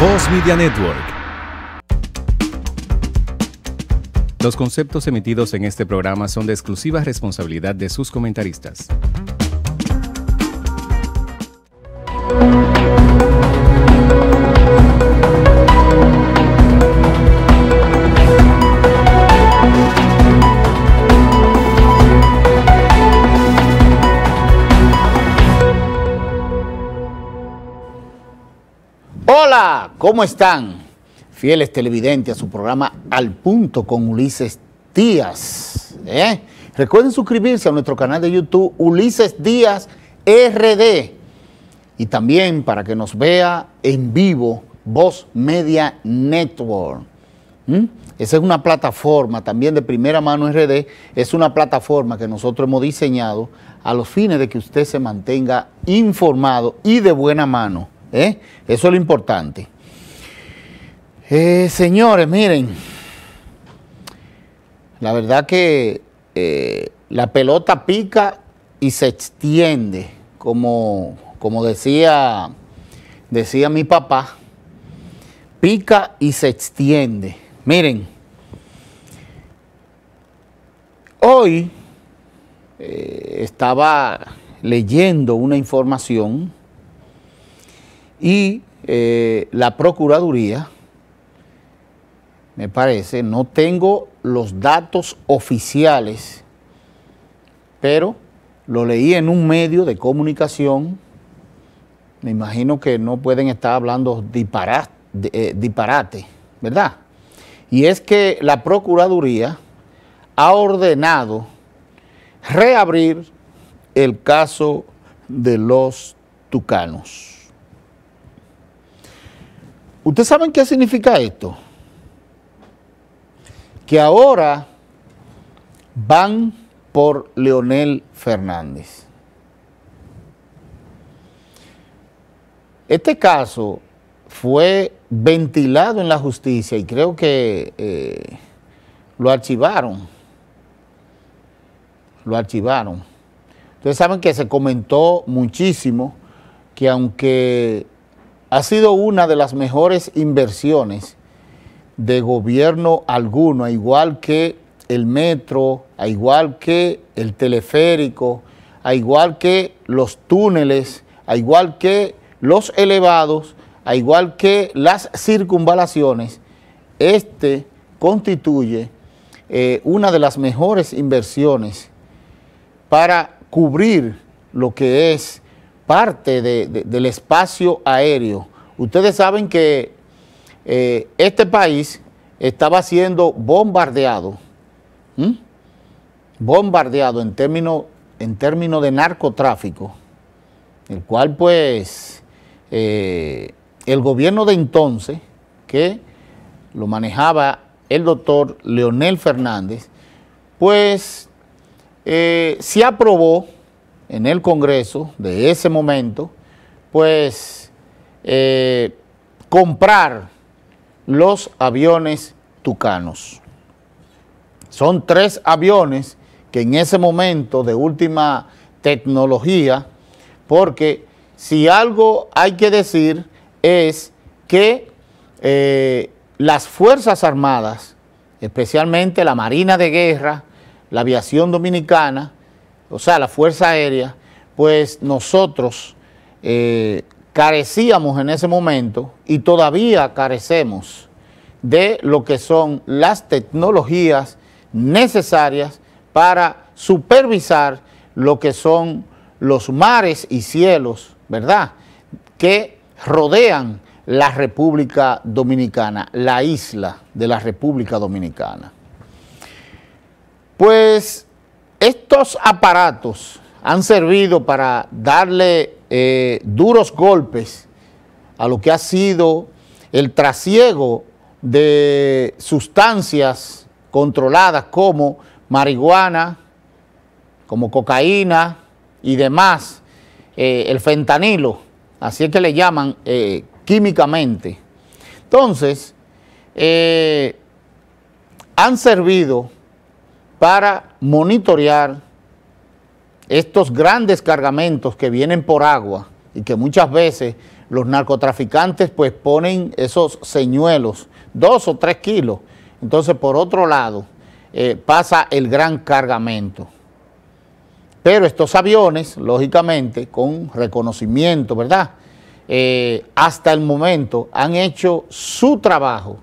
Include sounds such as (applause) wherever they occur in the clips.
Voz Media Network. Los conceptos emitidos en este programa son de exclusiva responsabilidad de sus comentaristas. ¿Cómo están? Fieles televidentes a su programa Al Punto con Ulises Díaz. ¿Eh? Recuerden suscribirse a nuestro canal de YouTube Ulises Díaz RD. Y también para que nos vea en vivo Voz Media Network. ¿Mm? Esa es una plataforma también de primera mano RD. Es una plataforma que nosotros hemos diseñado a los fines de que usted se mantenga informado y de buena mano. ¿eh? Eso es lo importante. Eh, señores, miren, la verdad que eh, la pelota pica y se extiende, como, como decía, decía mi papá, pica y se extiende. Miren, hoy eh, estaba leyendo una información y la Procuraduría, me parece, no tengo los datos oficiales, pero lo leí en un medio de comunicación, me imagino que no pueden estar hablando eh, disparate, ¿verdad? Y es que la Procuraduría ha ordenado reabrir el caso de los tucanos. ¿Ustedes saben qué significa esto? que ahora van por Leonel Fernández. Este caso fue ventilado en la justicia y creo que eh, lo archivaron. Lo archivaron. Ustedes saben que se comentó muchísimo que aunque ha sido una de las mejores inversiones de gobierno alguno, a igual que el metro, a igual que el teleférico, a igual que los túneles, a igual que los elevados, a igual que las circunvalaciones, este constituye eh, una de las mejores inversiones para cubrir lo que es parte del espacio aéreo. Ustedes saben que eh, este país estaba siendo bombardeado, bombardeado en términos en de narcotráfico, el cual pues eh, el gobierno de entonces, que lo manejaba el doctor Leonel Fernández, pues eh, se aprobó en el Congreso de ese momento, pues comprar los aviones tucanos. Son tres aviones que en ese momento de última tecnología, porque si algo hay que decir es que eh, las Fuerzas Armadas, especialmente la Marina de Guerra, la aviación dominicana, o sea, la Fuerza Aérea, pues nosotros eh, carecíamos en ese momento y todavía carecemos de lo que son las tecnologías necesarias para supervisar lo que son los mares y cielos, ¿verdad? Que rodean la República Dominicana, la isla de la República Dominicana. Pues estos aparatos han servido para darle eh, duros golpes a lo que ha sido el trasiego de sustancias controladas como marihuana, como cocaína y demás, eh, el fentanilo, así es que le llaman eh, químicamente. Entonces, han servido para monitorear estos grandes cargamentos que vienen por agua y que muchas veces los narcotraficantes pues ponen esos señuelos, dos o tres kilos. Entonces por otro lado eh, pasa el gran cargamento. Pero estos aviones, lógicamente, con reconocimiento, ¿verdad? Eh, hasta el momento han hecho su trabajo.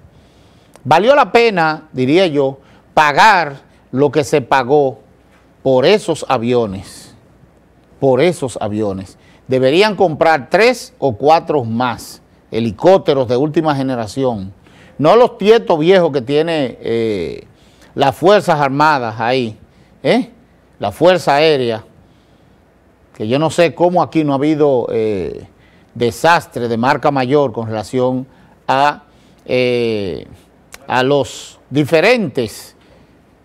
Valió la pena, diría yo, pagar lo que se pagó por esos aviones, por esos aviones, deberían comprar tres o cuatro más helicópteros de última generación, no los tietos viejos que tiene eh, las Fuerzas Armadas ahí, ¿eh? la Fuerza Aérea, que yo no sé cómo aquí no ha habido eh, desastre de marca mayor con relación a, eh, a los diferentes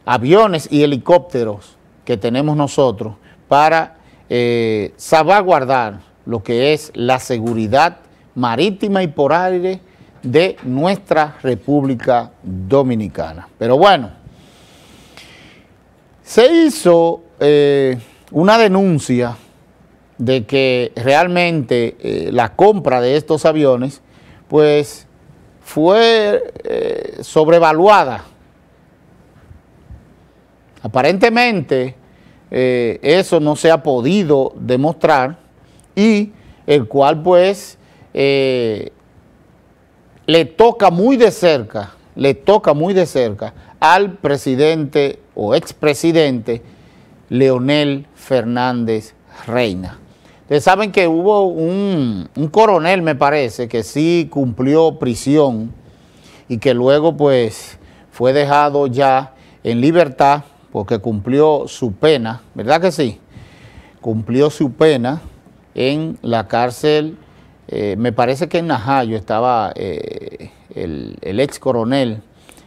aviones y helicópteros que tenemos nosotros para eh, salvaguardar lo que es la seguridad marítima y por aire de nuestra República Dominicana. Pero bueno, se hizo eh, una denuncia de que realmente eh, la compra de estos aviones pues fue sobrevaluada. Aparentemente eh, eso no se ha podido demostrar y el cual pues eh, le toca muy de cerca, le toca muy de cerca al presidente o expresidente Leonel Fernández Reina. Ustedes saben que hubo un, un, coronel, me parece, que sí cumplió prisión y que luego pues fue dejado ya en libertad porque cumplió su pena, ¿verdad que sí? Cumplió su pena en la cárcel, eh, me parece que en Najayo estaba eh, el, ex coronel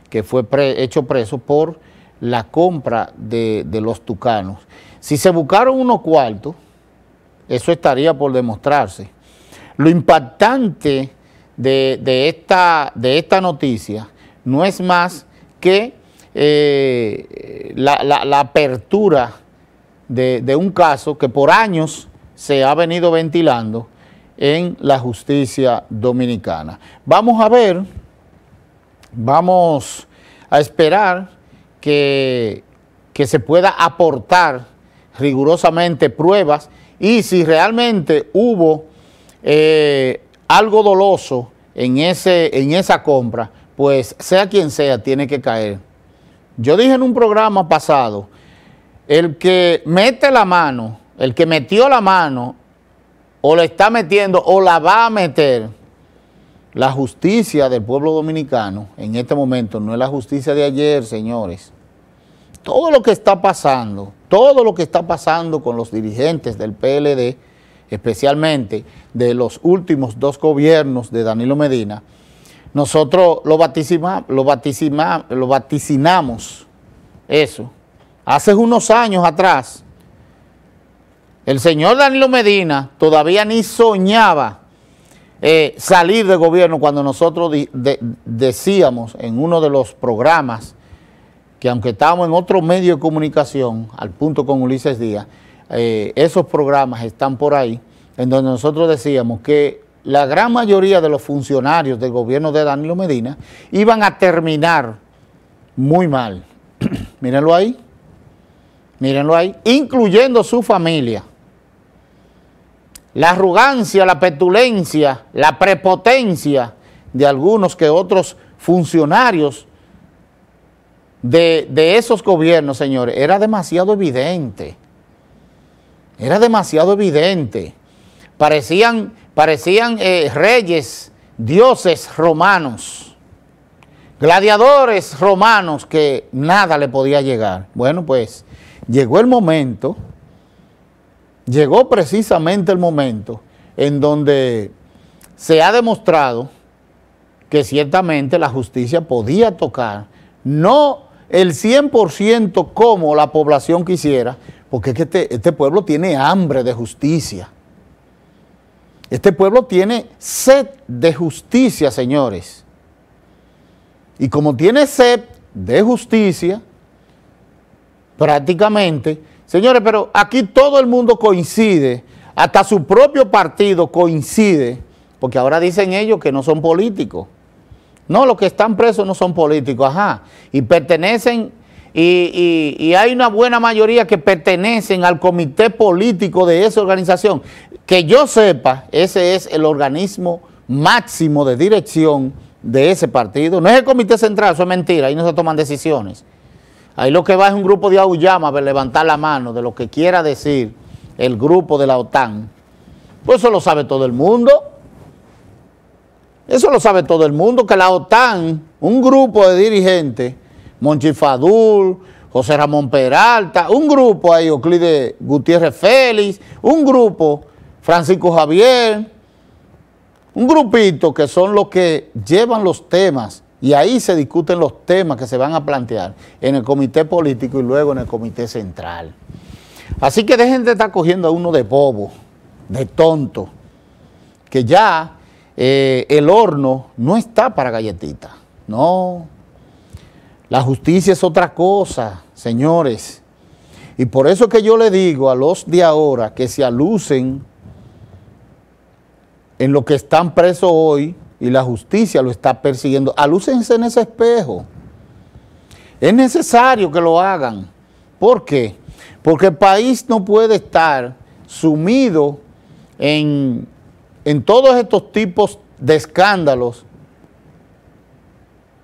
que fue hecho preso por la compra de, los tucanos. Si se buscaron unos cuartos, eso estaría por demostrarse. Lo impactante de esta noticia no es más que eh, la, apertura de, un caso que por años se ha venido ventilando en la justicia dominicana. Vamos a ver, vamos a esperar que, se pueda aportar rigurosamente pruebas y si realmente hubo eh, algo doloso en, ese, en esa compra, pues sea quien sea, tiene que caer yo dije en un programa pasado, el que mete la mano, el que metió la mano, o la está metiendo o la va a meter, la justicia del pueblo dominicano en este momento no es la justicia de ayer, señores. Todo lo que está pasando, todo lo que está pasando con los dirigentes del PLD, especialmente de los últimos dos gobiernos de Danilo Medina, nosotros lo, lo, lo vaticinamos, eso. Hace unos años atrás, el señor Danilo Medina todavía ni soñaba eh, salir de gobierno cuando nosotros decíamos en uno de los programas que aunque estábamos en otro medio de comunicación, al punto con Ulises Díaz, eh, esos programas están por ahí, en donde nosotros decíamos que la gran mayoría de los funcionarios del gobierno de Danilo Medina iban a terminar muy mal. (clears throat) mírenlo ahí, mírenlo ahí, incluyendo su familia. La arrogancia, la petulencia, la prepotencia de algunos que otros funcionarios de, de esos gobiernos, señores, era demasiado evidente. Era demasiado evidente. Parecían parecían eh, reyes, dioses romanos, gladiadores romanos que nada le podía llegar. Bueno, pues llegó el momento, llegó precisamente el momento en donde se ha demostrado que ciertamente la justicia podía tocar, no el 100% como la población quisiera, porque es que este, este pueblo tiene hambre de justicia. Este pueblo tiene sed de justicia, señores. Y como tiene sed de justicia, prácticamente, señores, pero aquí todo el mundo coincide, hasta su propio partido coincide, porque ahora dicen ellos que no son políticos. No, los que están presos no son políticos, ajá, y pertenecen, y, hay una buena mayoría que pertenecen al comité político de esa organización. Que yo sepa, ese es el organismo máximo de dirección de ese partido. No es el comité central, eso es mentira, ahí no se toman decisiones. Ahí lo que va es un grupo de aullama a levantar la mano de lo que quiera decir el grupo de la OTAN. Pues eso lo sabe todo el mundo. Eso lo sabe todo el mundo, que la OTAN, un grupo de dirigentes, Monchifadul, José Ramón Peralta, un grupo ahí, Euclide Gutiérrez Félix, un grupo Francisco Javier, un grupito que son los que llevan los temas y ahí se discuten los temas que se van a plantear en el comité político y luego en el comité central. Así que dejen de estar cogiendo a uno de bobo, de tonto, que ya eh, el horno no está para galletitas, no. La justicia es otra cosa, señores. Y por eso que yo le digo a los de ahora que se alucen en lo que están presos hoy y la justicia lo está persiguiendo. Alúcense en ese espejo. Es necesario que lo hagan. ¿Por qué? Porque el país no puede estar sumido en, todos estos tipos de escándalos,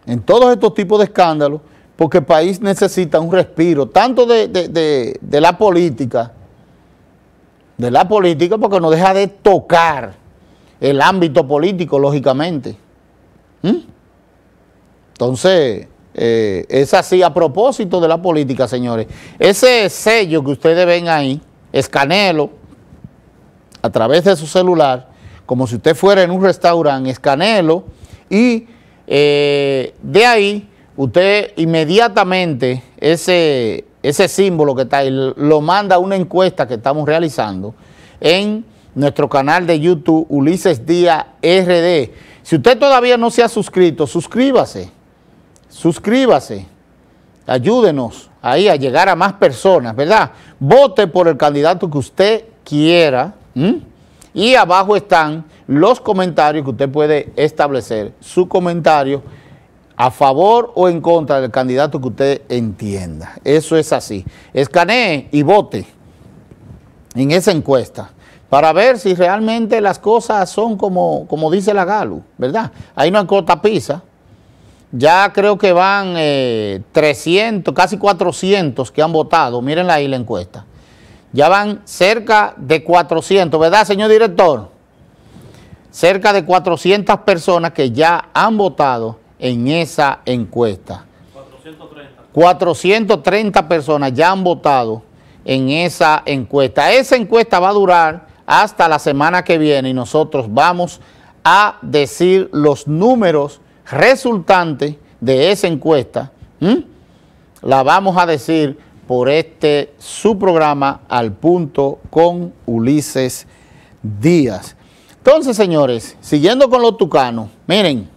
en todos estos tipos de escándalos, porque el país necesita un respiro, tanto de, la política, de la política, porque no deja de tocar el ámbito político, lógicamente. ¿Mm? Entonces, eh, es así a propósito de la política, señores. Ese sello que ustedes ven ahí, escanelo a través de su celular, como si usted fuera en un restaurante, escanelo y eh, de ahí usted inmediatamente ese, ese símbolo que está ahí lo manda a una encuesta que estamos realizando en nuestro canal de YouTube Ulises Díaz RD. Si usted todavía no se ha suscrito, suscríbase, suscríbase, ayúdenos ahí a llegar a más personas, ¿verdad? Vote por el candidato que usted quiera y abajo están los comentarios que usted puede establecer, su comentario a favor o en contra del candidato que usted entienda. Eso es así. Escanee y vote en esa encuesta para ver si realmente las cosas son como, como dice la Galo, ¿verdad? Ahí no hay cota Ya creo que van 300, eh, casi 400 que han votado. Miren ahí la encuesta. Ya van cerca de 400, ¿verdad, señor director? Cerca de 400 personas que ya han votado en esa encuesta. 430. 430 personas ya han votado en esa encuesta. Esa encuesta va a durar hasta la semana que viene y nosotros vamos a decir los números resultantes de esa encuesta. La vamos a decir por este su programa al punto con Ulises Díaz. Entonces, señores, siguiendo con los tucanos, miren,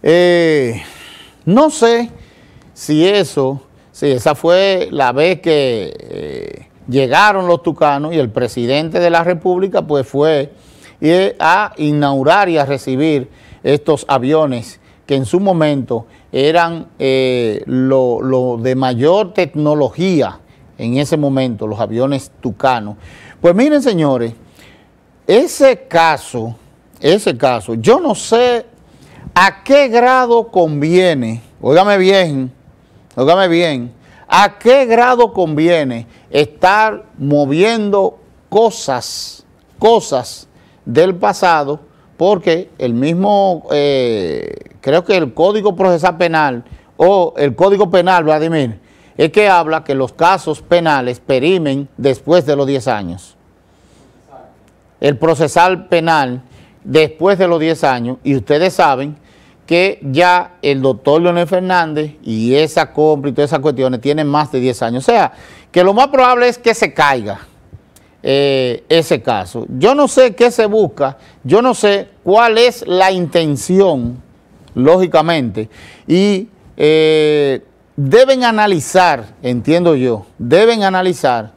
eh, no sé si eso, si esa fue la vez que eh, llegaron los tucanos y el presidente de la República pues fue eh, a inaugurar y a recibir estos aviones que en su momento eran eh, los lo, de mayor tecnología en ese momento, los aviones tucanos. Pues miren señores, ese caso, ese caso, yo no sé a qué grado conviene, óigame bien, óigame bien, ¿A qué grado conviene estar moviendo cosas, cosas del pasado? Porque el mismo, eh, creo que el Código Procesal Penal o el Código Penal, Vladimir, es que habla que los casos penales perimen después de los 10 años. El procesal penal después de los 10 años, y ustedes saben que ya el doctor Leonel Fernández y esa compra y todas esas cuestiones tienen más de 10 años. O sea, que lo más probable es que se caiga eh, ese caso. Yo no sé qué se busca, yo no sé cuál es la intención, lógicamente, y eh, deben analizar, entiendo yo, deben analizar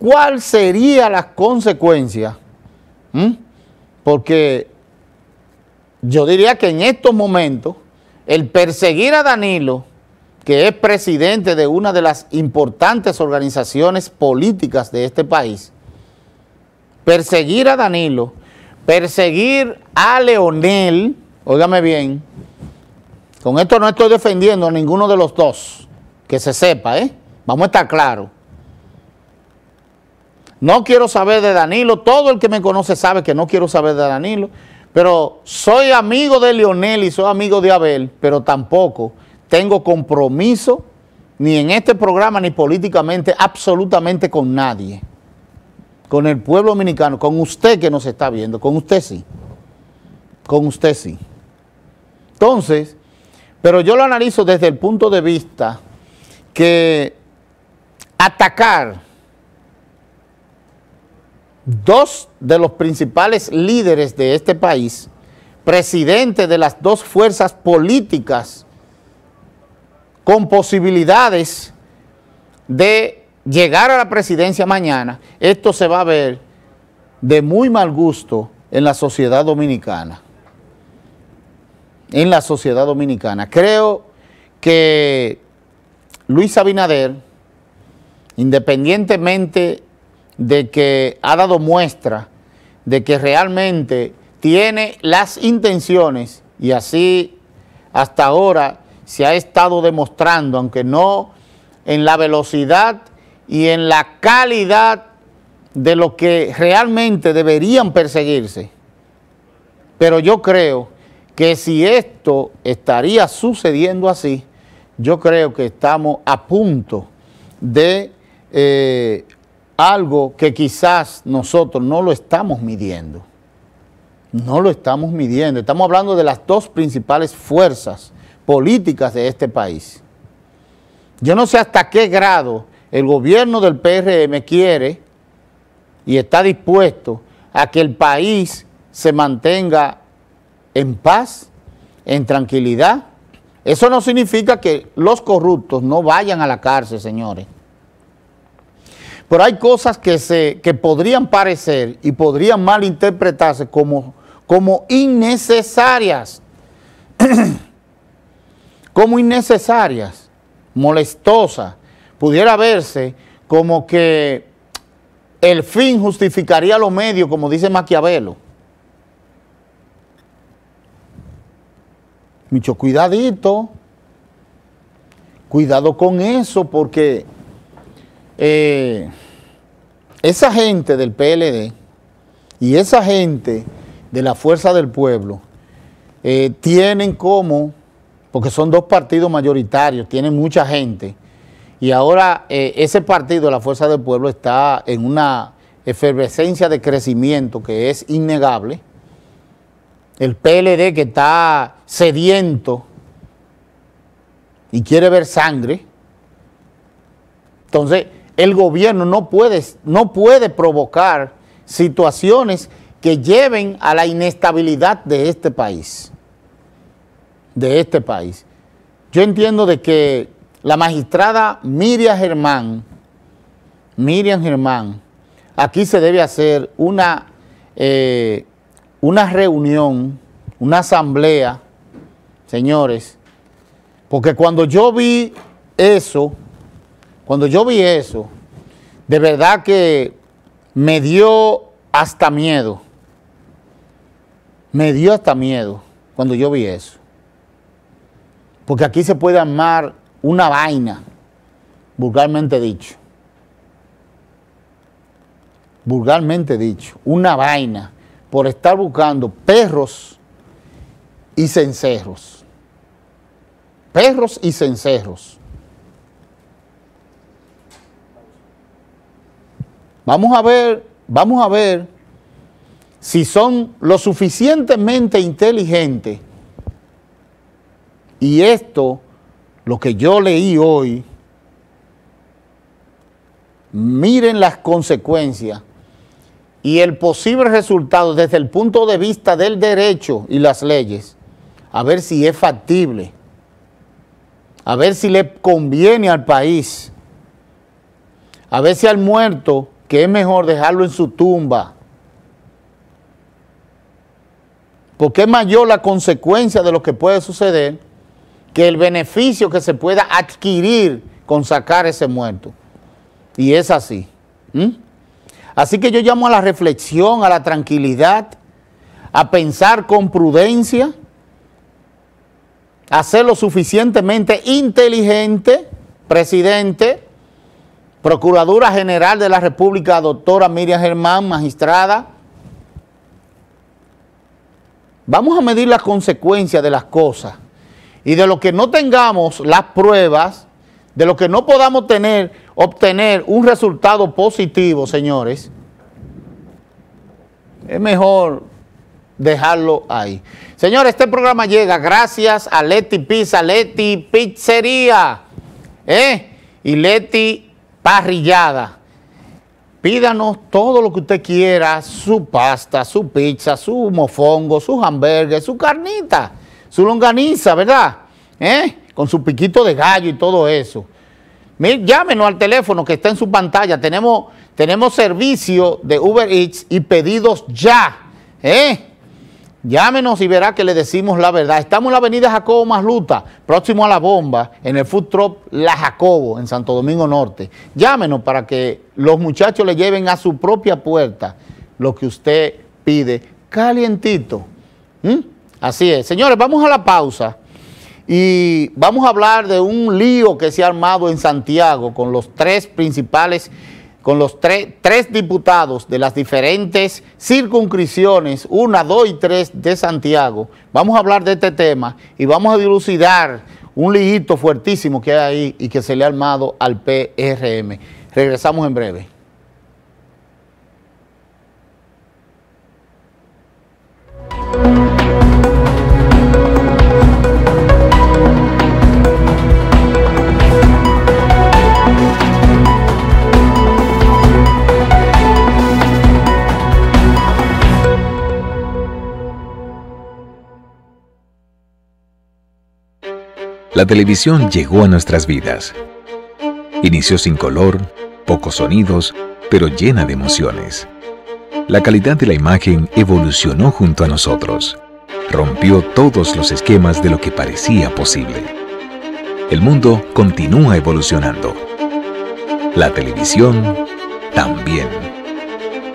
cuál sería las consecuencias, porque yo diría que en estos momentos el perseguir a Danilo, que es presidente de una de las importantes organizaciones políticas de este país, perseguir a Danilo, perseguir a Leonel, óigame bien, con esto no estoy defendiendo a ninguno de los dos, que se sepa, ¿eh? Vamos a estar claros. No quiero saber de Danilo, todo el que me conoce sabe que no quiero saber de Danilo. Pero soy amigo de Leonel y soy amigo de Abel, pero tampoco tengo compromiso ni en este programa ni políticamente absolutamente con nadie. Con el pueblo dominicano, con usted que nos está viendo, con usted sí. Con usted sí. Entonces, pero yo lo analizo desde el punto de vista que atacar dos de los principales líderes de este país, presidente de las dos fuerzas políticas con posibilidades de llegar a la presidencia mañana, esto se va a ver de muy mal gusto en la sociedad dominicana. En la sociedad dominicana. Creo que Luis Abinader, independientemente de que ha dado muestra de que realmente tiene las intenciones y así hasta ahora se ha estado demostrando, aunque no en la velocidad y en la calidad de lo que realmente deberían perseguirse. Pero yo creo que si esto estaría sucediendo así, yo creo que estamos a punto de eh, algo que quizás nosotros no lo estamos midiendo. No lo estamos midiendo. Estamos hablando de las dos principales fuerzas políticas de este país. Yo no sé hasta qué grado el gobierno del PRM quiere y está dispuesto a que el país se mantenga en paz, en tranquilidad. Eso no significa que los corruptos no vayan a la cárcel, señores. Pero hay cosas que, se, podrían parecer y podrían malinterpretarse como, como innecesarias. (clears throat) como innecesarias, molestosas. Pudiera verse como que el fin justificaría los medios, como dice Maquiavelo. Mucho cuidadito, cuidado con eso, porque eh, esa gente del PLD y esa gente de la Fuerza del Pueblo eh, tienen como, porque son dos partidos mayoritarios, tienen mucha gente, y ahora eh, ese partido, la Fuerza del Pueblo, está en una efervescencia de crecimiento que es innegable. El PLD que está sediento y quiere ver sangre. Entonces, el gobierno no puede, no puede provocar situaciones que lleven a la inestabilidad de este país. De este país. Yo entiendo de que la magistrada Miriam Germán, Miriam Germán, aquí se debe hacer una, eh, una reunión, una asamblea, señores, porque cuando yo vi eso, cuando yo vi eso, de verdad que me dio hasta miedo. Me dio hasta miedo cuando yo vi eso. Porque aquí se puede armar una vaina, vulgarmente dicho. Vulgarmente dicho, una vaina por estar buscando perros y cencerros. Perros y cencerros. Vamos a ver, vamos a ver si son lo suficientemente inteligentes. Y esto, lo que yo leí hoy, miren las consecuencias y el posible resultado desde el punto de vista del derecho y las leyes, a ver si es factible, a ver si le conviene al país, a ver si al muerto que es mejor dejarlo en su tumba. Porque es mayor la consecuencia de lo que puede suceder que el beneficio que se pueda adquirir con sacar ese muerto. Y es así. Así que yo llamo a la reflexión, a la tranquilidad, a pensar con prudencia, a ser lo suficientemente inteligente, presidente, Procuradora General de la República, doctora Miriam Germán, magistrada. Vamos a medir las consecuencias de las cosas y de lo que no tengamos las pruebas, de lo que no podamos tener, obtener un resultado positivo, señores, es mejor dejarlo ahí. Señores, este programa llega gracias a Leti Pizza, Leti Pizzería, ¿eh? y Leti parrillada. Pídanos todo lo que usted quiera, su pasta, su pizza, su mofongo, su hamburgues, su carnita, su longaniza, ¿verdad? ¿Eh? Con su piquito de gallo y todo eso. Mir, llámenos al teléfono que está en su pantalla. Tenemos, tenemos servicio de Uber Eats y pedidos ya. ¿Eh? Llámenos y verá que le decimos la verdad. Estamos en la avenida Jacobo Masluta, próximo a La Bomba, en el Food Trop La Jacobo, en Santo Domingo Norte. Llámenos para que los muchachos le lleven a su propia puerta lo que usted pide, calientito. ¿Mm? Así es. Señores, vamos a la pausa y vamos a hablar de un lío que se ha armado en Santiago con los tres principales con los tres diputados de las diferentes circunscripciones, una, dos y tres de Santiago. Vamos a hablar de este tema y vamos a dilucidar un liguito fuertísimo que hay ahí y que se le ha armado al PRM. Regresamos en breve. la televisión llegó a nuestras vidas. Inició sin color, pocos sonidos, pero llena de emociones. La calidad de la imagen evolucionó junto a nosotros. Rompió todos los esquemas de lo que parecía posible. El mundo continúa evolucionando. La televisión también.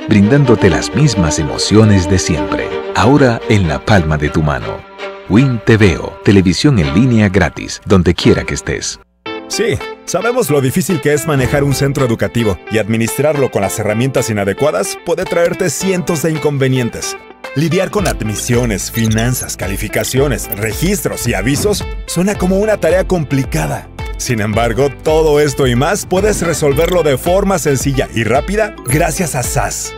Brindándote las mismas emociones de siempre, ahora en la palma de tu mano. WinTVO, televisión en línea gratis, donde quiera que estés. Sí, sabemos lo difícil que es manejar un centro educativo y administrarlo con las herramientas inadecuadas puede traerte cientos de inconvenientes. Lidiar con admisiones, finanzas, calificaciones, registros y avisos suena como una tarea complicada. Sin embargo, todo esto y más puedes resolverlo de forma sencilla y rápida gracias a SAS.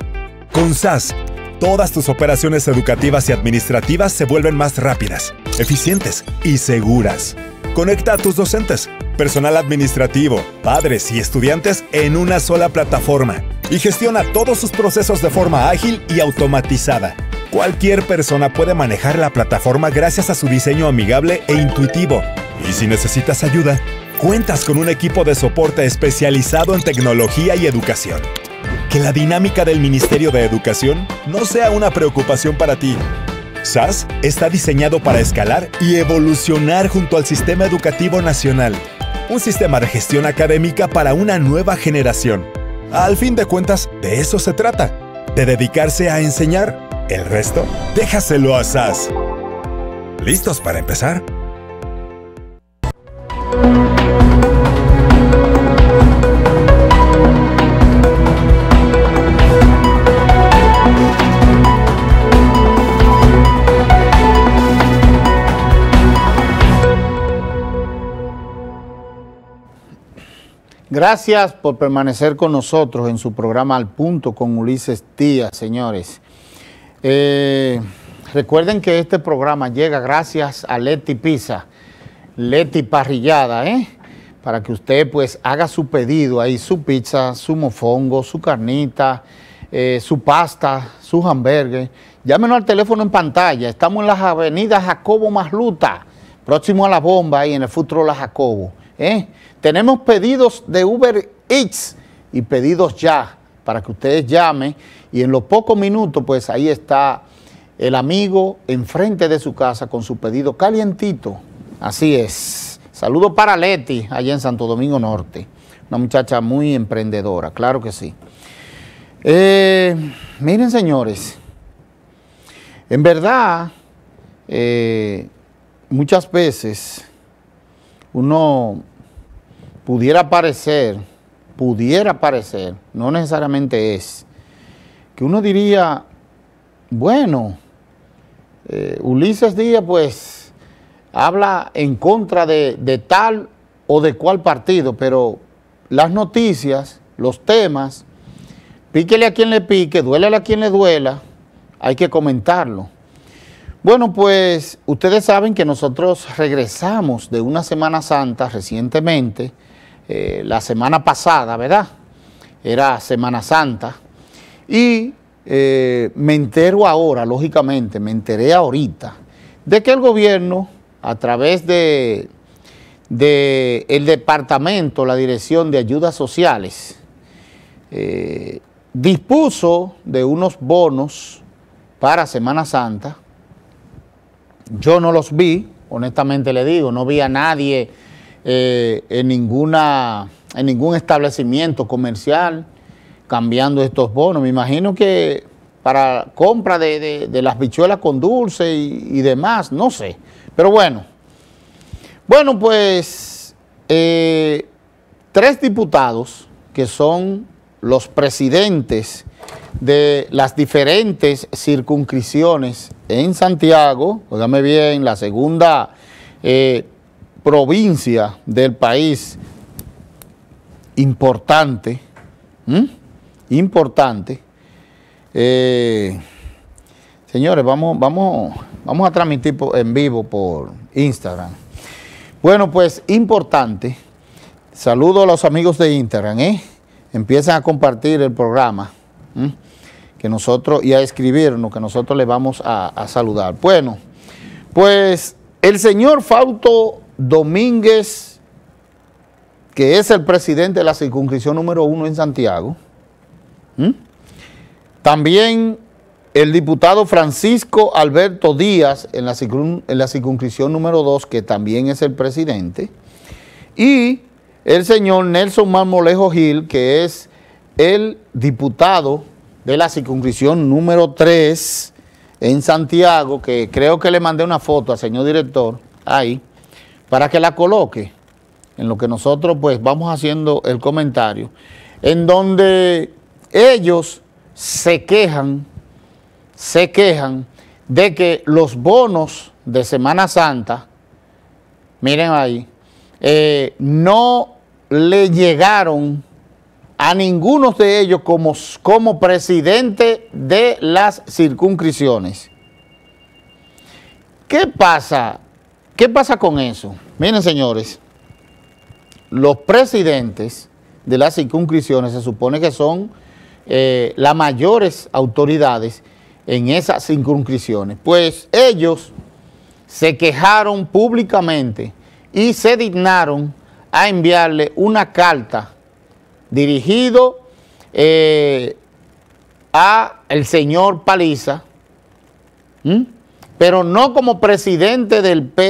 Con SAS, Todas tus operaciones educativas y administrativas se vuelven más rápidas, eficientes y seguras. Conecta a tus docentes, personal administrativo, padres y estudiantes en una sola plataforma y gestiona todos sus procesos de forma ágil y automatizada. Cualquier persona puede manejar la plataforma gracias a su diseño amigable e intuitivo. Y si necesitas ayuda, cuentas con un equipo de soporte especializado en tecnología y educación que la dinámica del Ministerio de Educación no sea una preocupación para ti. SAS está diseñado para escalar y evolucionar junto al sistema educativo nacional, un sistema de gestión académica para una nueva generación. Al fin de cuentas, de eso se trata, de dedicarse a enseñar. El resto, déjaselo a SAS. ¿Listos para empezar? Gracias por permanecer con nosotros en su programa Al Punto con Ulises Díaz, señores. Eh, recuerden que este programa llega gracias a Leti Pizza, Leti Parrillada, ¿eh? para que usted pues haga su pedido ahí, su pizza, su mofongo, su carnita, eh, su pasta, su hamburgues. Llámenos al teléfono en pantalla. Estamos en las avenidas Jacobo Masluta, próximo a la bomba ahí en el futuro La Jacobo. ¿Eh? Tenemos pedidos de Uber Eats y pedidos ya, para que ustedes llamen. Y en los pocos minutos, pues ahí está el amigo enfrente de su casa con su pedido calientito. Así es. Saludo para Leti, allá en Santo Domingo Norte. Una muchacha muy emprendedora, claro que sí. Eh, miren, señores, en verdad, eh, muchas veces uno pudiera parecer, pudiera parecer, no necesariamente es, que uno diría, bueno, eh, Ulises Díaz pues habla en contra de, de tal o de cual partido, pero las noticias, los temas, píquele a quien le pique, duélele a quien le duela, hay que comentarlo. Bueno, pues ustedes saben que nosotros regresamos de una Semana Santa recientemente eh, la semana pasada, ¿verdad? Era Semana Santa. Y eh, me entero ahora, lógicamente, me enteré ahorita, de que el gobierno, a través de, el departamento, la Dirección de Ayudas Sociales, eh, dispuso de unos bonos para Semana Santa. Yo no los vi, honestamente le digo, no vi a nadie eh, en, ninguna, en ningún establecimiento comercial cambiando estos bonos. Me imagino que para compra de, las bichuelas con dulce y, demás, no sé. Pero bueno, bueno pues eh, tres diputados que son los presidentes de las diferentes circunscripciones en Santiago, oígame bien, la segunda eh, provincia del país importante, importante. Eh, señores, vamos, vamos, vamos a transmitir en vivo por Instagram. Bueno, pues importante. Saludo a los amigos de Instagram, ¿eh? Empiezan a compartir el programa que nosotros y a escribirnos que nosotros les vamos a, saludar. Bueno, pues el señor Fauto Domínguez, que es el presidente de la circunscripción número uno en Santiago. También el diputado Francisco Alberto Díaz en la, en la circunscripción número 2, que también es el presidente, y el señor Nelson Marmolejo Gil, que es el diputado de la circunscripción número 3 en Santiago, que creo que le mandé una foto al señor director ahí para que la coloque, en lo que nosotros pues vamos haciendo el comentario, en donde ellos se quejan, se quejan de que los bonos de Semana Santa, miren ahí, eh, no le llegaron a ninguno de ellos como, como presidente de las circunscripciones. ¿Qué pasa ¿Qué pasa con eso? Miren, señores, los presidentes de las circunscripciones se supone que son eh, las mayores autoridades en esas circunscripciones. Pues ellos se quejaron públicamente y se dignaron a enviarle una carta dirigido al eh, a el señor Paliza, pero no como presidente del P,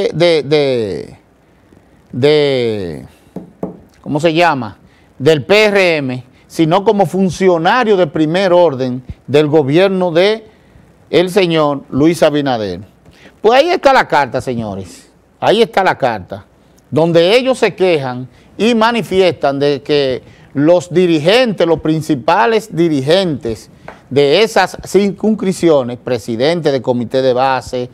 ¿cómo se llama? Del PRM, sino como funcionario de primer orden del gobierno de el señor Luis Abinader. Pues ahí está la carta, señores. Ahí está la carta, donde ellos se quejan y manifiestan de que los dirigentes, los principales dirigentes de esas circunscripciones, presidente de comité de base,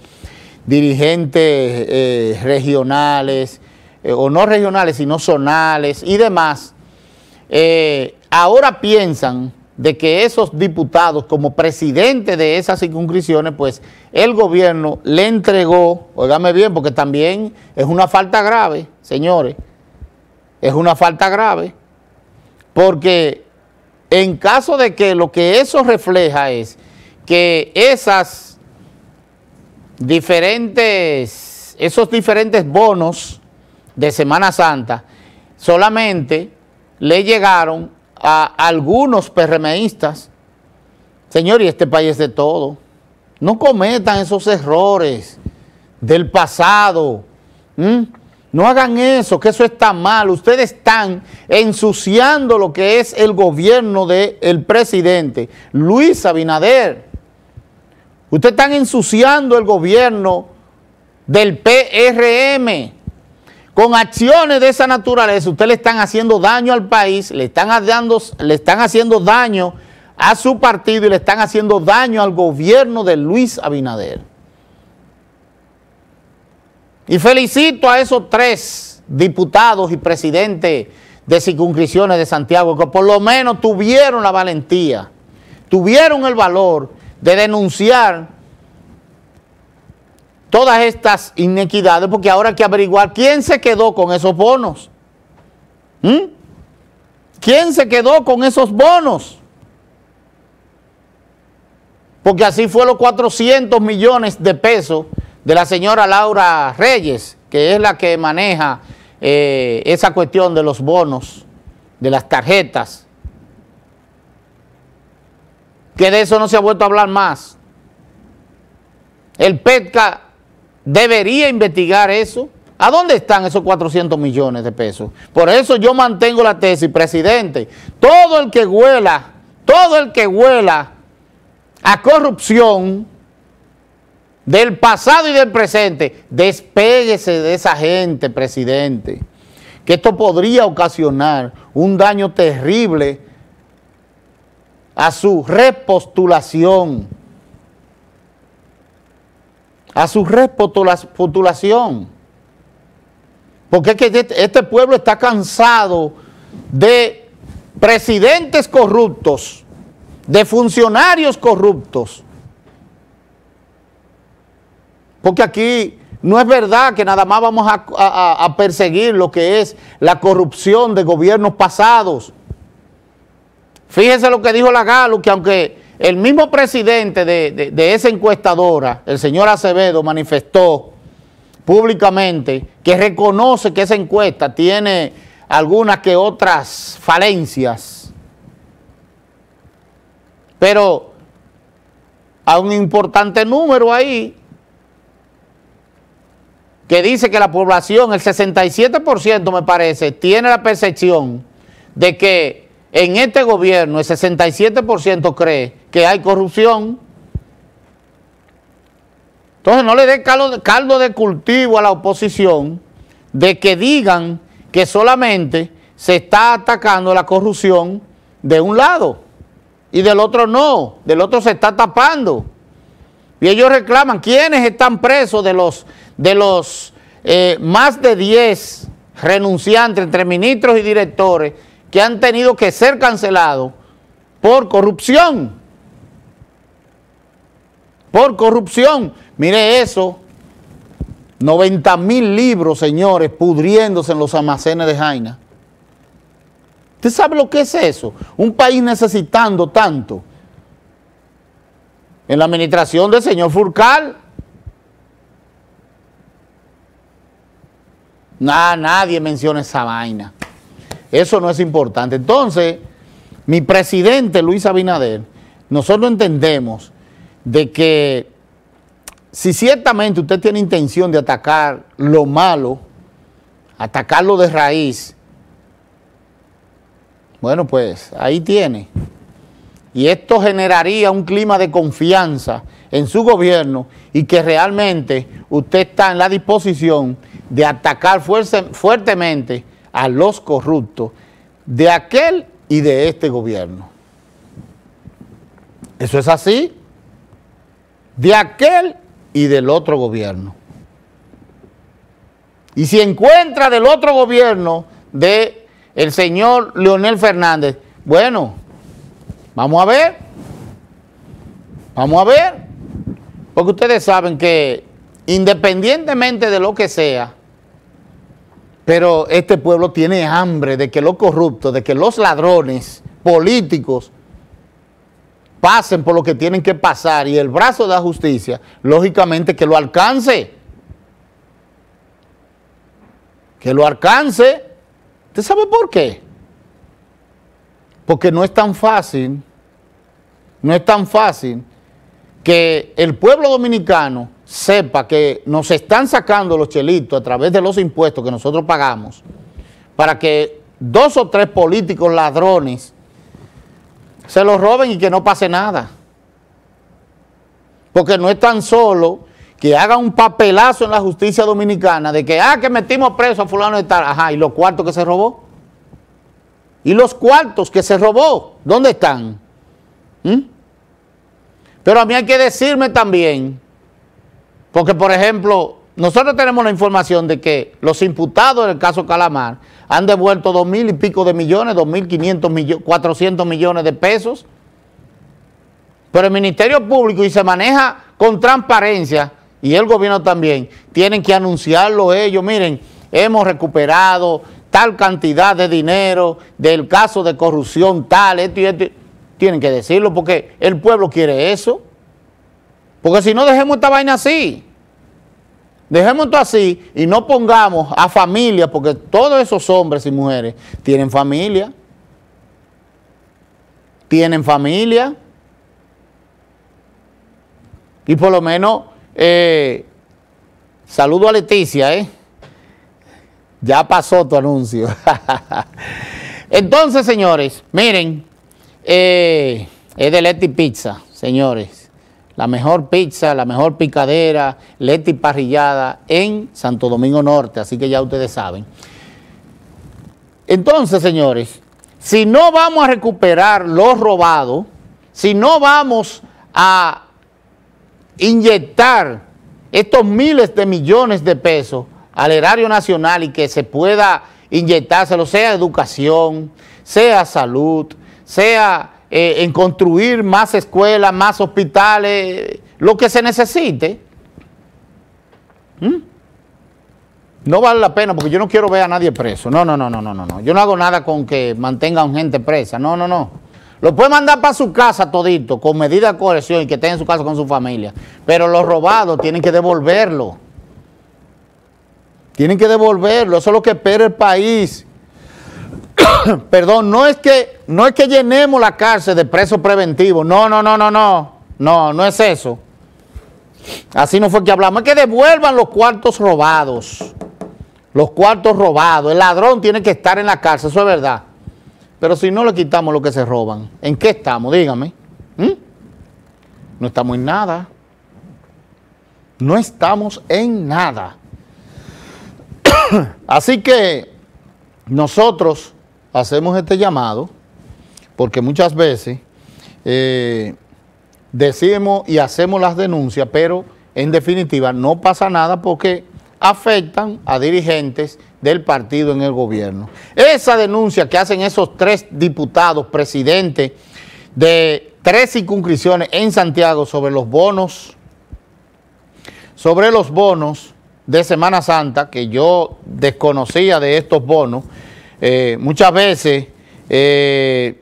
dirigentes eh, regionales, eh, o no regionales, sino zonales y demás, eh, ahora piensan de que esos diputados, como presidente de esas circunscripciones, pues el gobierno le entregó, óigame bien, porque también es una falta grave, señores, es una falta grave, porque en caso de que lo que eso refleja es que esas diferentes, esos diferentes bonos de Semana Santa solamente le llegaron a algunos PRMistas. Señor, y este país es de todo. No cometan esos errores del pasado. No hagan eso, que eso está mal. Ustedes están ensuciando lo que es el gobierno del presidente Luis Abinader. Ustedes están ensuciando el gobierno del PRM. Con acciones de esa naturaleza, ustedes le están haciendo daño al país, le están, le están haciendo daño a su partido y le están haciendo daño al gobierno de Luis Abinader. Y felicito a esos tres diputados y presidentes de circunscripciones de Santiago que por lo menos tuvieron la valentía, tuvieron el valor de denunciar todas estas inequidades, porque ahora hay que averiguar quién se quedó con esos bonos. ¿Mm? ¿Quién se quedó con esos bonos? Porque así fue los 400 millones de pesos de la señora Laura Reyes, que es la que maneja eh, esa cuestión de los bonos, de las tarjetas, que de eso no se ha vuelto a hablar más. El PETCA debería investigar eso. ¿A dónde están esos 400 millones de pesos? Por eso yo mantengo la tesis, presidente. Todo el que huela, todo el que huela a corrupción, del pasado y del presente. Despéguese de esa gente, presidente, que esto podría ocasionar un daño terrible a su repostulación. A su repostulación. Porque es que este, este pueblo está cansado de presidentes corruptos, de funcionarios corruptos, porque aquí no es verdad que nada más vamos a, perseguir lo que es la corrupción de gobiernos pasados. Fíjense lo que dijo la Galo, que aunque el mismo presidente de, de esa encuestadora, el señor Acevedo, manifestó públicamente que reconoce que esa encuesta tiene algunas que otras falencias. Pero a un importante número ahí que dice que la población, el 67% me parece, tiene la percepción de que en este gobierno el 67% cree que hay corrupción. Entonces no le dé caldo de cultivo a la oposición de que digan que solamente se está atacando la corrupción de un lado y del otro no, del otro se está tapando. Y ellos reclaman quiénes están presos de los, de los eh, más de 10 renunciantes entre ministros y directores que han tenido que ser cancelados por corrupción. Por corrupción. Mire eso. 90 mil libros, señores, pudriéndose en los almacenes de Jaina. ¿Usted sabe lo que es eso? Un país necesitando tanto en la administración del señor Furcal. nadie menciona esa vaina. Eso no es importante. Entonces, mi presidente Luis Abinader, nosotros entendemos de que si ciertamente usted tiene intención de atacar lo malo, atacarlo de raíz, bueno, pues ahí tiene y esto generaría un clima de confianza en su gobierno y que realmente usted está en la disposición de atacar fuertemente a los corruptos de aquel y de este gobierno. ¿Eso es así? De aquel y del otro gobierno. Y si encuentra del otro gobierno de el señor Leonel Fernández, bueno, Vamos a ver. Vamos a ver. Porque ustedes saben que independientemente de lo que sea, pero este pueblo tiene hambre de que los corruptos, de que los ladrones políticos pasen por lo que tienen que pasar y el brazo de la justicia, lógicamente que lo alcance. Que lo alcance. ¿Usted sabe por qué? Porque no es tan fácil no es tan fácil que el pueblo dominicano sepa que nos están sacando los chelitos a través de los impuestos que nosotros pagamos para que dos o tres políticos ladrones se los roben y que no pase nada. Porque no es tan solo que haga un papelazo en la justicia dominicana de que, ah, que metimos preso a fulano de tal, ajá, y los cuartos que se robó. Y los cuartos que se robó, ¿dónde están? ¿Mm? Pero a mí hay que decirme también, porque por ejemplo, nosotros tenemos la información de que los imputados del caso Calamar han devuelto dos mil y pico de millones, dos mil quinientos millones, cuatrocientos millones de pesos. Pero el Ministerio Público y se maneja con transparencia y el gobierno también, tienen que anunciarlo ellos, miren, hemos recuperado tal cantidad de dinero del caso de corrupción tal, esto y esto. Tienen que decirlo porque el pueblo quiere eso. Porque si no, dejemos esta vaina así. Dejemos esto así y no pongamos a familia, porque todos esos hombres y mujeres tienen familia. Tienen familia. Y por lo menos, eh, saludo a Leticia, ¿eh? Ya pasó tu anuncio. (laughs) Entonces, señores, miren, eh, es de Leti Pizza, señores. La mejor pizza, la mejor picadera, Leti Parrillada en Santo Domingo Norte, así que ya ustedes saben. Entonces, señores, si no vamos a recuperar lo robado, si no vamos a inyectar estos miles de millones de pesos al erario nacional y que se pueda inyectárselo, sea educación, sea salud, sea eh, en construir más escuelas, más hospitales, lo que se necesite. ¿Mm? No vale la pena porque yo no quiero ver a nadie preso. No, no, no, no, no, no. Yo no hago nada con que mantengan gente presa. No, no, no. Lo puede mandar para su casa todito, con medida de coerción y que esté en su casa con su familia. Pero los robados tienen que devolverlo. Tienen que devolverlo. Eso es lo que espera el país. (coughs) perdón, no es que no es que llenemos la cárcel de presos preventivos. No, no, no, no, no. No, no es eso. Así no fue que hablamos. Es que devuelvan los cuartos robados. Los cuartos robados. El ladrón tiene que estar en la cárcel, eso es verdad. Pero si no le quitamos lo que se roban, ¿en qué estamos? Dígame. ¿Mm? No estamos en nada. No estamos en nada. (coughs) Así que nosotros hacemos este llamado porque muchas veces eh, decimos y hacemos las denuncias, pero en definitiva no pasa nada porque afectan a dirigentes del partido en el gobierno. Esa denuncia que hacen esos tres diputados presidentes de tres circunscripciones en Santiago sobre los bonos, sobre los bonos de Semana Santa, que yo desconocía de estos bonos, eh, muchas veces eh,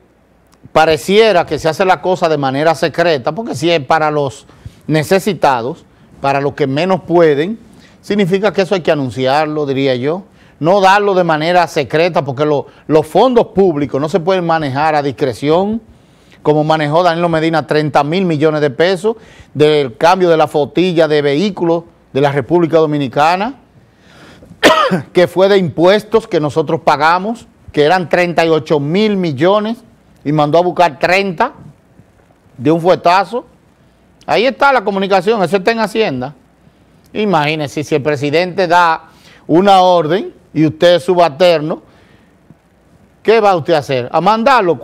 pareciera que se hace la cosa de manera secreta, porque si es para los necesitados, para los que menos pueden, significa que eso hay que anunciarlo, diría yo. No darlo de manera secreta, porque los fondos públicos no se pueden manejar a discreción, como manejó Danilo Medina 30 mil millones de pesos del cambio de la fotilla de vehículos de la República Dominicana (laughs) que fue de impuestos que nosotros pagamos, que eran 38 mil millones, y mandó a buscar 30 de un fuetazo. Ahí está la comunicación, eso está en Hacienda. Imagínense, si el presidente da una orden y usted es subalterno, ¿qué va usted a hacer? A mandar los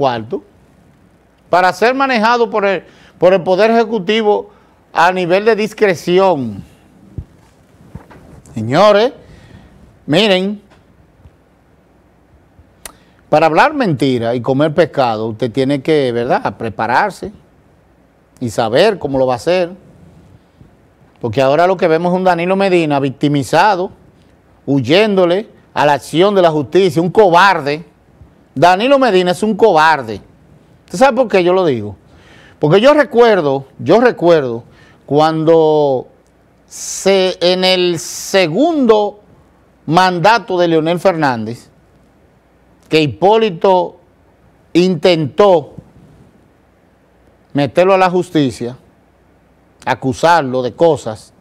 para ser manejado por el, por el Poder Ejecutivo a nivel de discreción. Señores, Miren, para hablar mentira y comer pescado, usted tiene que, ¿verdad?, prepararse y saber cómo lo va a hacer. Porque ahora lo que vemos es un Danilo Medina victimizado, huyéndole a la acción de la justicia, un cobarde. Danilo Medina es un cobarde. ¿Usted sabe por qué yo lo digo? Porque yo recuerdo, yo recuerdo cuando se, en el segundo mandato de Leonel Fernández, que Hipólito intentó meterlo a la justicia, acusarlo de cosas.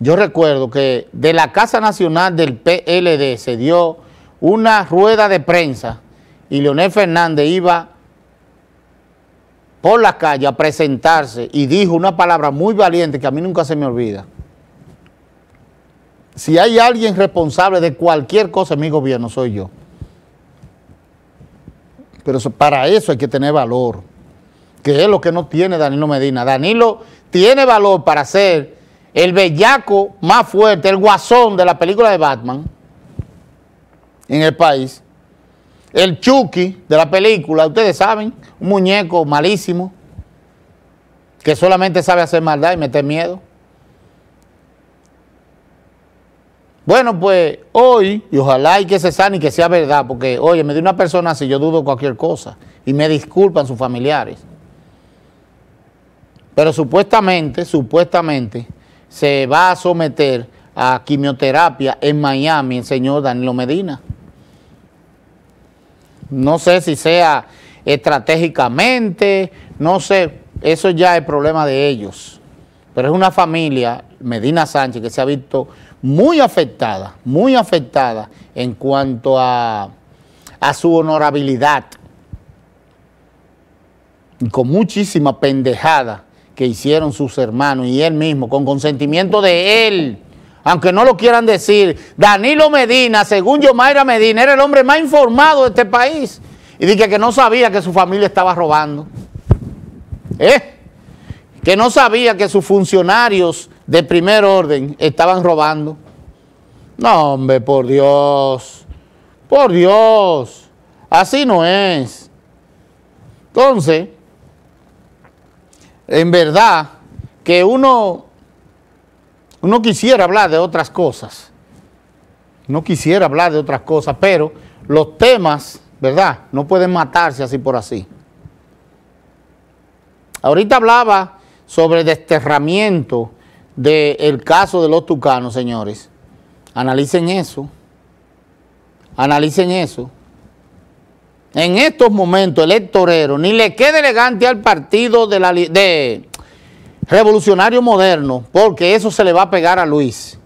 Yo recuerdo que de la Casa Nacional del PLD se dio una rueda de prensa y Leonel Fernández iba por la calle a presentarse y dijo una palabra muy valiente que a mí nunca se me olvida. Si hay alguien responsable de cualquier cosa en mi gobierno, soy yo. Pero para eso hay que tener valor, que es lo que no tiene Danilo Medina. Danilo tiene valor para ser el bellaco más fuerte, el guasón de la película de Batman en el país. El Chucky de la película, ustedes saben, un muñeco malísimo que solamente sabe hacer maldad y meter miedo. Bueno, pues hoy, y ojalá y que se sane y que sea verdad, porque oye, me dio una persona si yo dudo cualquier cosa y me disculpan sus familiares. Pero supuestamente, supuestamente, se va a someter a quimioterapia en Miami el señor Danilo Medina. No sé si sea estratégicamente, no sé, eso ya es problema de ellos. Pero es una familia, Medina Sánchez, que se ha visto muy afectada, muy afectada en cuanto a, a su honorabilidad, y con muchísima pendejada que hicieron sus hermanos y él mismo, con consentimiento de él, aunque no lo quieran decir, Danilo Medina, según Yomaira Medina, era el hombre más informado de este país. Y dije que no sabía que su familia estaba robando. ¿Eh? Que no sabía que sus funcionarios de primer orden estaban robando. No, hombre, por Dios, por Dios, así no es. Entonces, en verdad que uno, uno quisiera hablar de otras cosas, no quisiera hablar de otras cosas, pero los temas, ¿verdad? No pueden matarse así por así. Ahorita hablaba sobre desterramiento del caso de los tucanos, señores. Analicen eso. Analicen eso. En estos momentos, el electorero ni le quede elegante al partido de, la, de Revolucionario Moderno, porque eso se le va a pegar a Luis.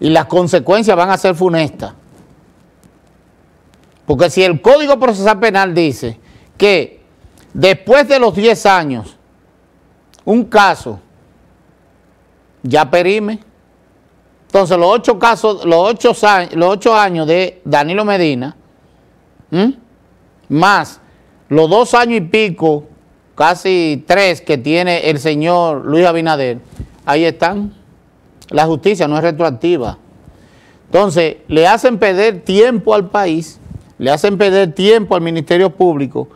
Y las consecuencias van a ser funestas. Porque si el Código Procesal Penal dice que después de los 10 años, un caso ya perime. Entonces, los ocho casos, los ocho, los ocho años de Danilo Medina, más los dos años y pico, casi tres que tiene el señor Luis Abinader, ahí están. La justicia no es retroactiva. Entonces, le hacen perder tiempo al país, le hacen perder tiempo al Ministerio Público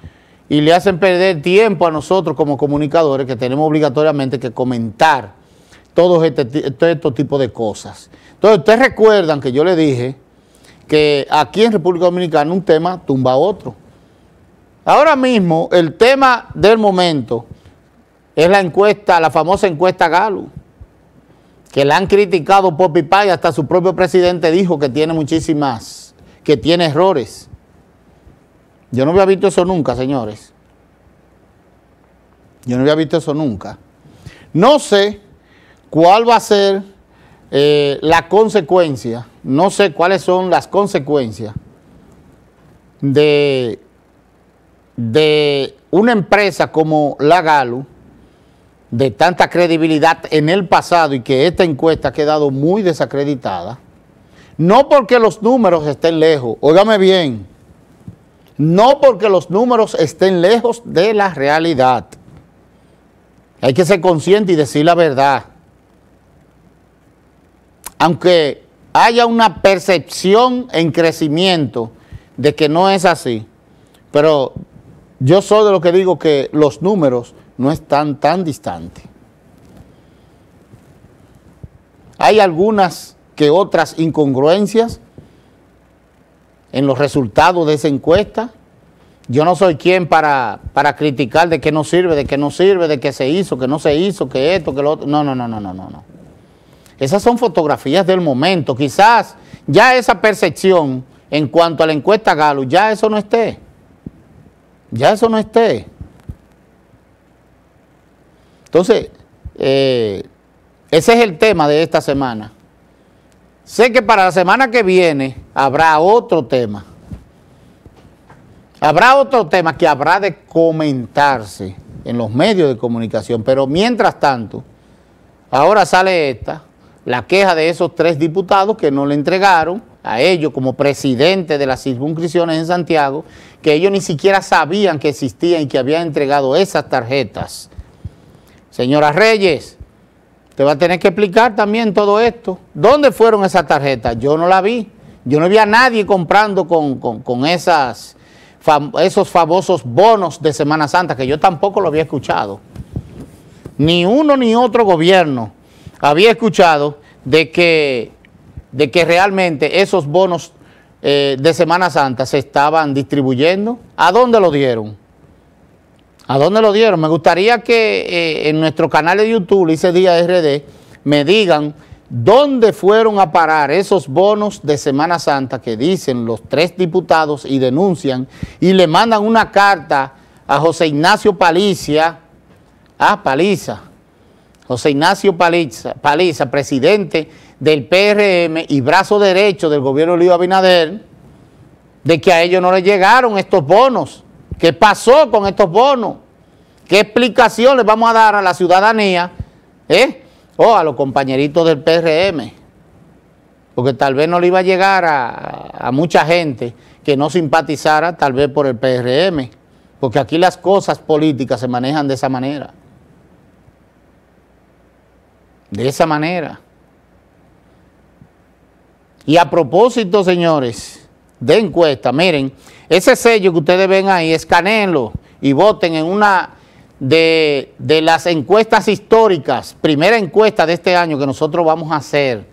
y le hacen perder tiempo a nosotros como comunicadores que tenemos obligatoriamente que comentar todos estos este, este tipos de cosas. Entonces, ustedes recuerdan que yo le dije que aquí en República Dominicana un tema tumba a otro. Ahora mismo, el tema del momento es la encuesta, la famosa encuesta Galo, que la han criticado Poppy Pay hasta su propio presidente dijo que tiene muchísimas, que tiene errores. Yo no había visto eso nunca, señores. Yo no había visto eso nunca. No sé cuál va a ser eh, la consecuencia, no sé cuáles son las consecuencias de, de una empresa como la Galo, de tanta credibilidad en el pasado y que esta encuesta ha quedado muy desacreditada, no porque los números estén lejos, óigame bien, no porque los números estén lejos de la realidad. Hay que ser consciente y decir la verdad aunque haya una percepción en crecimiento de que no es así, pero yo soy de lo que digo que los números no están tan distantes. Hay algunas que otras incongruencias en los resultados de esa encuesta. Yo no soy quien para, para criticar de que no sirve, de que no sirve, de que se hizo, que no se hizo, que esto, que lo otro. No, no, no, no, no, no. Esas son fotografías del momento. Quizás ya esa percepción en cuanto a la encuesta Galo, ya eso no esté. Ya eso no esté. Entonces, eh, ese es el tema de esta semana. Sé que para la semana que viene habrá otro tema. Habrá otro tema que habrá de comentarse en los medios de comunicación, pero mientras tanto, ahora sale esta la queja de esos tres diputados que no le entregaron a ellos como presidente de las circunscripciones en Santiago, que ellos ni siquiera sabían que existían y que habían entregado esas tarjetas. Señora Reyes, te va a tener que explicar también todo esto. ¿Dónde fueron esas tarjetas? Yo no la vi. Yo no vi a nadie comprando con, esas, esos famosos bonos de Semana Santa, que yo tampoco lo había escuchado. Ni uno ni otro gobierno había escuchado de que, de que realmente esos bonos eh, de Semana Santa se estaban distribuyendo. ¿A dónde lo dieron? ¿A dónde lo dieron? Me gustaría que eh, en nuestro canal de YouTube, Lice Día RD, me digan dónde fueron a parar esos bonos de Semana Santa que dicen los tres diputados y denuncian y le mandan una carta a José Ignacio Palicia, a ah, Paliza, José Ignacio Paliza, Paliza, presidente del PRM y brazo derecho del gobierno de Luis Abinader, de que a ellos no les llegaron estos bonos. ¿Qué pasó con estos bonos? ¿Qué explicación le vamos a dar a la ciudadanía eh? o a los compañeritos del PRM? Porque tal vez no le iba a llegar a mucha gente que no simpatizara tal vez por el PRM, porque aquí las cosas políticas se manejan de esa manera de esa manera. Y a propósito, señores, de encuesta, miren, ese sello que ustedes ven ahí, escaneenlo y voten en una de, las encuestas históricas, primera encuesta de este año que nosotros vamos a hacer.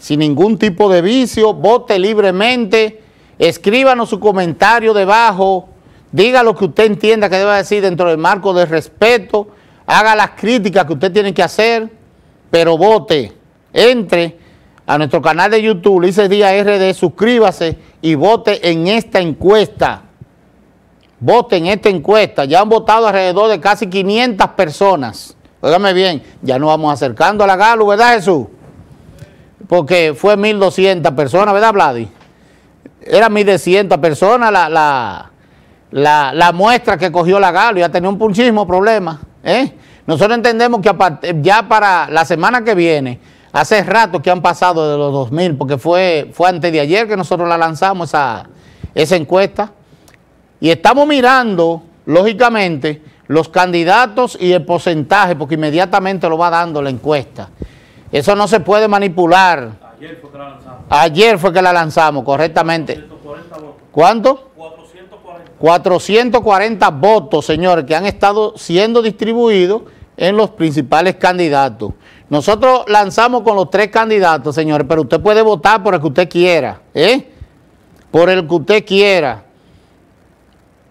Sin ningún tipo de vicio, vote libremente, escríbanos su comentario debajo, diga lo que usted entienda que debe decir dentro del marco de respeto haga las críticas que usted tiene que hacer, pero vote, entre a nuestro canal de YouTube, Lice Díaz RD, suscríbase y vote en esta encuesta. Vote en esta encuesta. Ya han votado alrededor de casi 500 personas. Óigame bien, ya nos vamos acercando a la Galo, ¿verdad Jesús? Porque fue 1.200 personas, ¿verdad Vladi? Era 1.200 personas la, la, la, muestra que cogió la Galo, ya tenía un punchismo problema. ¿Eh? Nosotros entendemos que eh, ya para la semana que viene, hace rato que han pasado de los 2000, porque fue, antes de ayer que nosotros la lanzamos esa, esa encuesta, y estamos mirando, lógicamente, los candidatos y el porcentaje, porque inmediatamente lo va dando la encuesta. Eso no se puede manipular. Ayer fue que la lanzamos. Ayer fue que la lanzamos, correctamente. ¿Cuánto? 440 votos, señores, que han estado siendo distribuidos en los principales candidatos. Nosotros lanzamos con los tres candidatos, señores, pero usted puede votar por el que usted quiera, ¿eh? Por el que usted quiera.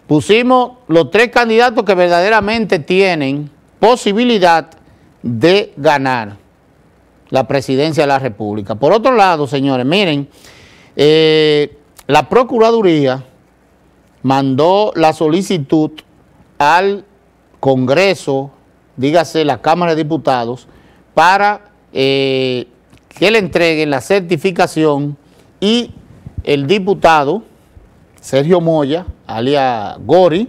Pusimos los tres candidatos que verdaderamente tienen posibilidad de ganar la presidencia de la República. Por otro lado, señores, miren, eh, la Procuraduría mandó la solicitud al Congreso, dígase la Cámara de Diputados, para eh, que le entreguen la certificación y el diputado Sergio Moya, alias Gori,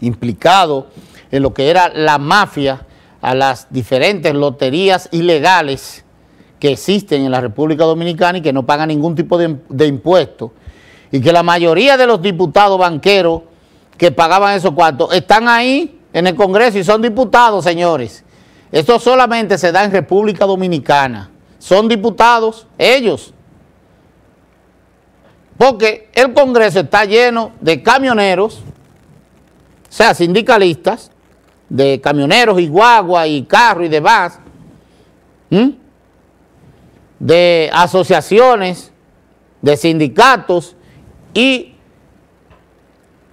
implicado en lo que era la mafia a las diferentes loterías ilegales que existen en la República Dominicana y que no pagan ningún tipo de, de impuesto y que la mayoría de los diputados banqueros que pagaban esos cuartos están ahí en el Congreso y son diputados, señores. Esto solamente se da en República Dominicana. Son diputados ellos. Porque el Congreso está lleno de camioneros, o sea, sindicalistas, de camioneros y guagua y carro y demás, de asociaciones, de sindicatos y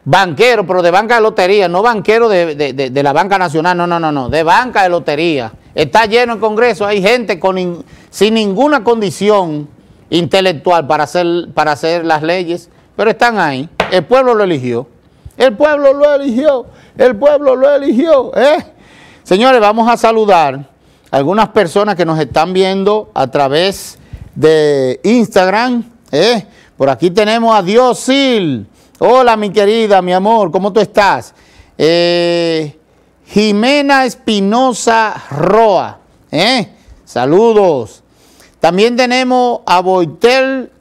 banquero, pero de banca de lotería, no banquero de, la banca nacional, no, no, no, no, de banca de lotería. Está lleno el Congreso, hay gente con sin ninguna condición intelectual para hacer, para hacer las leyes, pero están ahí. El pueblo lo eligió. El pueblo lo eligió. El pueblo lo eligió. ¿eh? Señores, vamos a saludar a algunas personas que nos están viendo a través de Instagram. ¿eh? Por aquí tenemos a Diosil, Hola, mi querida, mi amor, ¿cómo tú estás? Eh, Jimena Espinosa Roa. ¿eh? Saludos. También tenemos a Boitel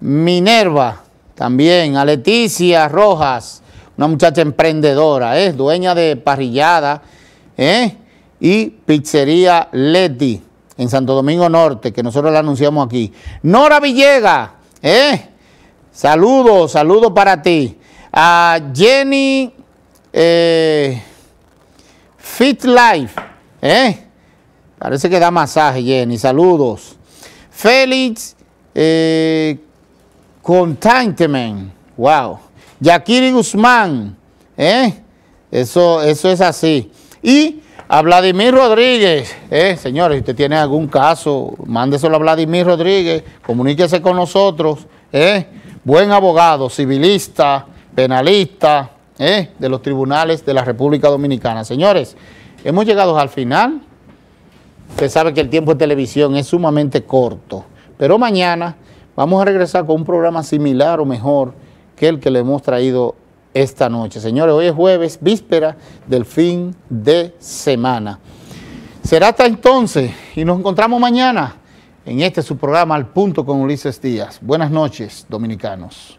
Minerva. También a Leticia Rojas, una muchacha emprendedora, ¿eh? dueña de parrillada ¿eh? y pizzería Leti en Santo Domingo Norte, que nosotros la anunciamos aquí. Nora Villega, ¿eh? Saludos, saludos para ti. A Jenny eh, Fit Life. ¿eh? Parece que da masaje, Jenny. Saludos. Félix eh, Wow. Yakiri Guzmán. ¿eh? Eso, eso es así. Y a Vladimir Rodríguez. Eh, señores, si usted tiene algún caso, mándeselo a Vladimir Rodríguez. Comuníquese con nosotros. ¿eh? buen abogado, civilista, penalista, ¿eh? de los tribunales de la República Dominicana. Señores, hemos llegado al final. Usted sabe que el tiempo de televisión es sumamente corto, pero mañana vamos a regresar con un programa similar o mejor que el que le hemos traído esta noche. Señores, hoy es jueves, víspera del fin de semana. Será hasta entonces y nos encontramos mañana en este su programa Al Punto con Ulises Díaz. Buenas noches, dominicanos.